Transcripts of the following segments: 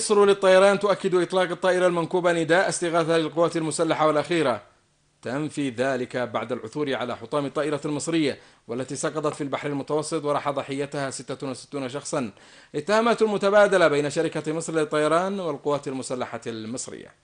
مصر للطيران تؤكد إطلاق الطائرة المنكوبة نداء استغاثة للقوات المسلحة والأخيرة تنفي ذلك بعد العثور على حطام الطائرة المصرية والتي سقطت في البحر المتوسط وراح ضحيتها 66 شخصا اتهامات متبادلة بين شركة مصر للطيران والقوات المسلحة المصرية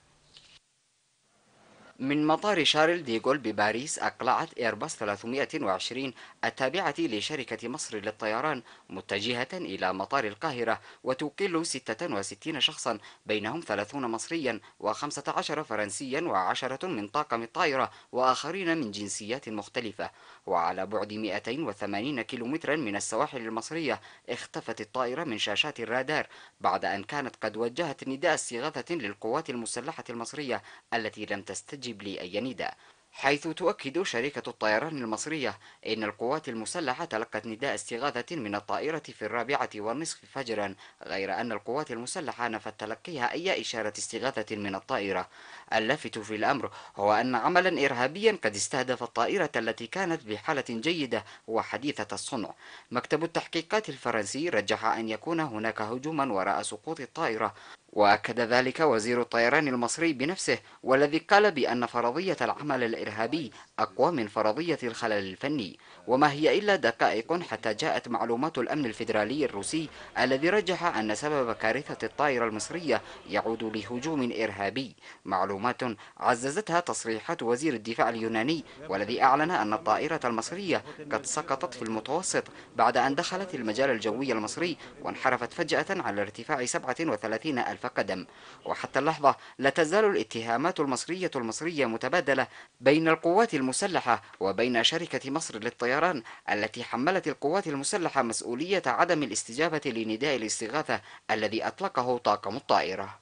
من مطار شارل ديغول بباريس أقلعت إيرباص 320 التابعة لشركة مصر للطيران متجهة إلى مطار القاهرة وتقل 66 شخصا بينهم 30 مصريا و15 فرنسيا و10 من طاقم الطائرة وآخرين من جنسيات مختلفة وعلى بعد 280 كيلومترا من السواحل المصرية اختفت الطائرة من شاشات الرادار بعد أن كانت قد وجهت نداء استغاثة للقوات المسلحة المصرية التي لم تستجب لي أي نداء حيث تؤكد شركة الطيران المصرية أن القوات المسلحة تلقت نداء استغاثة من الطائرة في الرابعة والنصف فجرا غير أن القوات المسلحة نفت تلقيها أي إشارة استغاثة من الطائرة اللافت في الأمر هو أن عملا إرهابيا قد استهدف الطائرة التي كانت بحالة جيدة وحديثة الصنع مكتب التحقيقات الفرنسي رجح أن يكون هناك هجوما وراء سقوط الطائرة واكد ذلك وزير الطيران المصري بنفسه والذي قال بان فرضيه العمل الارهابي اقوى من فرضيه الخلل الفني وما هي الا دقائق حتى جاءت معلومات الامن الفيدرالي الروسي الذي رجح ان سبب كارثه الطائره المصريه يعود لهجوم ارهابي معلومات عززتها تصريحات وزير الدفاع اليوناني والذي اعلن ان الطائره المصريه قد سقطت في المتوسط بعد ان دخلت المجال الجوي المصري وانحرفت فجاه على ارتفاع 37 ألف قدم وحتى اللحظة لا تزال الاتهامات المصرية المصرية متبادلة بين القوات المسلحة وبين شركة مصر للطيران التي حملت القوات المسلحة مسؤولية عدم الاستجابة لنداء الاستغاثة الذي أطلقه طاقم الطائرة